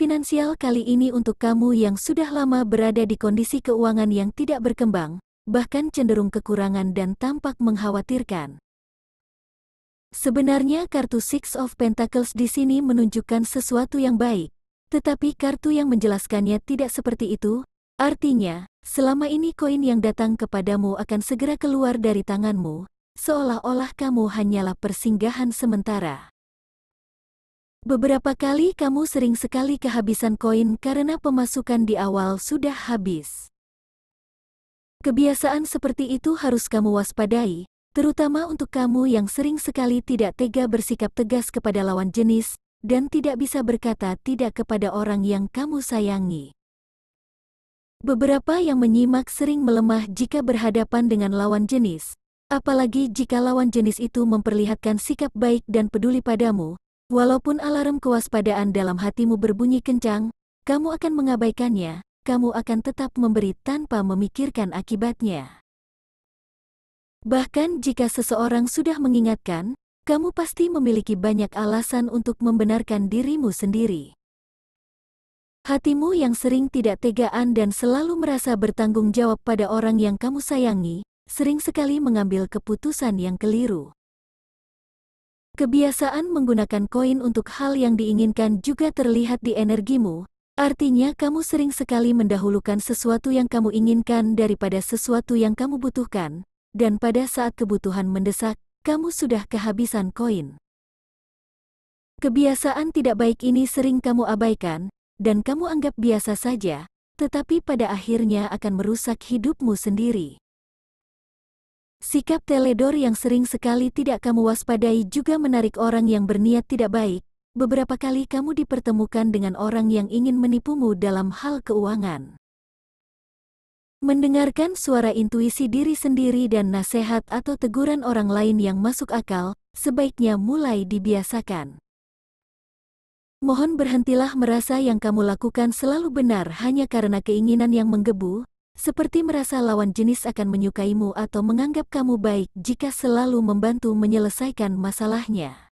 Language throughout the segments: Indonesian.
finansial kali ini untuk kamu yang sudah lama berada di kondisi keuangan yang tidak berkembang, bahkan cenderung kekurangan dan tampak mengkhawatirkan. Sebenarnya kartu Six of Pentacles di sini menunjukkan sesuatu yang baik, tetapi kartu yang menjelaskannya tidak seperti itu, artinya, selama ini koin yang datang kepadamu akan segera keluar dari tanganmu, seolah-olah kamu hanyalah persinggahan sementara. Beberapa kali kamu sering sekali kehabisan koin karena pemasukan di awal sudah habis. Kebiasaan seperti itu harus kamu waspadai, terutama untuk kamu yang sering sekali tidak tega bersikap tegas kepada lawan jenis dan tidak bisa berkata tidak kepada orang yang kamu sayangi. Beberapa yang menyimak sering melemah jika berhadapan dengan lawan jenis, apalagi jika lawan jenis itu memperlihatkan sikap baik dan peduli padamu, Walaupun alarm kewaspadaan dalam hatimu berbunyi kencang, kamu akan mengabaikannya, kamu akan tetap memberi tanpa memikirkan akibatnya. Bahkan jika seseorang sudah mengingatkan, kamu pasti memiliki banyak alasan untuk membenarkan dirimu sendiri. Hatimu yang sering tidak tegaan dan selalu merasa bertanggung jawab pada orang yang kamu sayangi, sering sekali mengambil keputusan yang keliru. Kebiasaan menggunakan koin untuk hal yang diinginkan juga terlihat di energimu, artinya kamu sering sekali mendahulukan sesuatu yang kamu inginkan daripada sesuatu yang kamu butuhkan, dan pada saat kebutuhan mendesak, kamu sudah kehabisan koin. Kebiasaan tidak baik ini sering kamu abaikan, dan kamu anggap biasa saja, tetapi pada akhirnya akan merusak hidupmu sendiri. Sikap Teledor yang sering sekali tidak kamu waspadai juga menarik orang yang berniat tidak baik. Beberapa kali kamu dipertemukan dengan orang yang ingin menipumu dalam hal keuangan. Mendengarkan suara intuisi diri sendiri dan nasihat atau teguran orang lain yang masuk akal, sebaiknya mulai dibiasakan. Mohon berhentilah merasa yang kamu lakukan selalu benar hanya karena keinginan yang menggebu, seperti merasa lawan jenis akan menyukaimu atau menganggap kamu baik jika selalu membantu menyelesaikan masalahnya.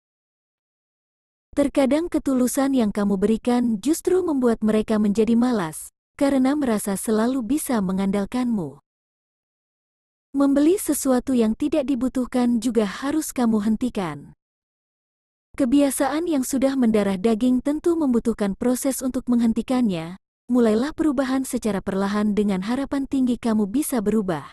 Terkadang ketulusan yang kamu berikan justru membuat mereka menjadi malas, karena merasa selalu bisa mengandalkanmu. Membeli sesuatu yang tidak dibutuhkan juga harus kamu hentikan. Kebiasaan yang sudah mendarah daging tentu membutuhkan proses untuk menghentikannya, mulailah perubahan secara perlahan dengan harapan tinggi kamu bisa berubah.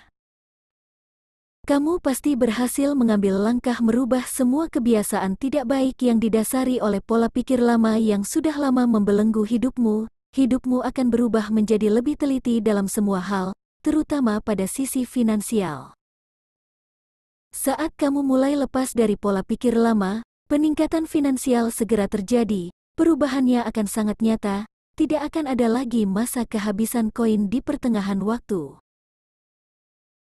Kamu pasti berhasil mengambil langkah merubah semua kebiasaan tidak baik yang didasari oleh pola pikir lama yang sudah lama membelenggu hidupmu. Hidupmu akan berubah menjadi lebih teliti dalam semua hal, terutama pada sisi finansial. Saat kamu mulai lepas dari pola pikir lama, peningkatan finansial segera terjadi. Perubahannya akan sangat nyata, tidak akan ada lagi masa kehabisan koin di pertengahan waktu.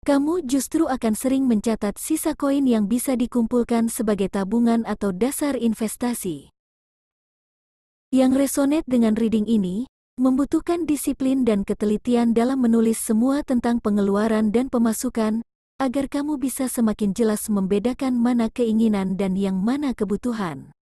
Kamu justru akan sering mencatat sisa koin yang bisa dikumpulkan sebagai tabungan atau dasar investasi. Yang resonate dengan reading ini, membutuhkan disiplin dan ketelitian dalam menulis semua tentang pengeluaran dan pemasukan, agar kamu bisa semakin jelas membedakan mana keinginan dan yang mana kebutuhan.